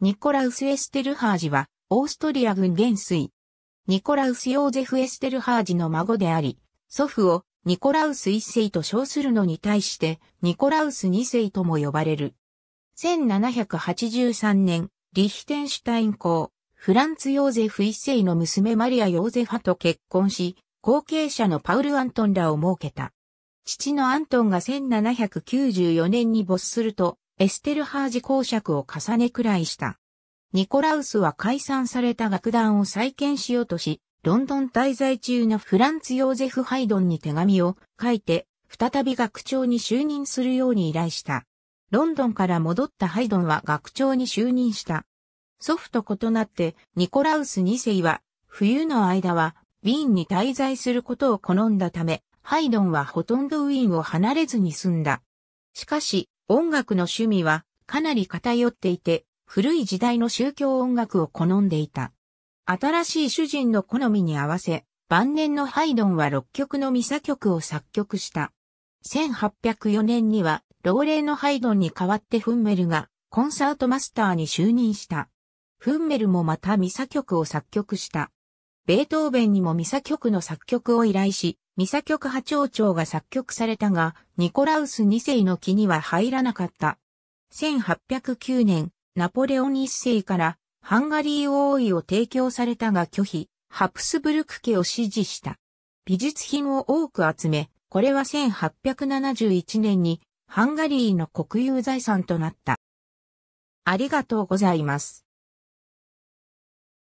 ニコラウス・エステルハージは、オーストリア軍元帥。ニコラウス・ヨーゼフ・エステルハージの孫であり、祖父をニコラウス一世と称するのに対して、ニコラウス二世とも呼ばれる。1783年、リヒテンシュタイン公、フランツ・ヨーゼフ一世の娘マリア・ヨーゼファと結婚し、後継者のパウル・アントンらを設けた。父のアントンが1794年に没すると、エステルハージ公爵を重ねくらいした。ニコラウスは解散された楽団を再建しようとし、ロンドン滞在中のフランツ・ヨーゼフ・ハイドンに手紙を書いて、再び学長に就任するように依頼した。ロンドンから戻ったハイドンは学長に就任した。祖父と異なって、ニコラウス2世は、冬の間は、ウィーンに滞在することを好んだため、ハイドンはほとんどウィーンを離れずに済んだ。しかし、音楽の趣味はかなり偏っていて、古い時代の宗教音楽を好んでいた。新しい主人の好みに合わせ、晩年のハイドンは6曲のミサ曲を作曲した。1804年には、老齢のハイドンに代わってフンメルがコンサートマスターに就任した。フンメルもまたミサ曲を作曲した。ベートーベンにもミサ曲の作曲を依頼し、ミサ曲波長長が作曲されたが、ニコラウス2世の木には入らなかった。1809年、ナポレオン1世からハンガリー王位を提供されたが拒否、ハプスブルク家を支持した。美術品を多く集め、これは1871年にハンガリーの国有財産となった。ありがとうございます。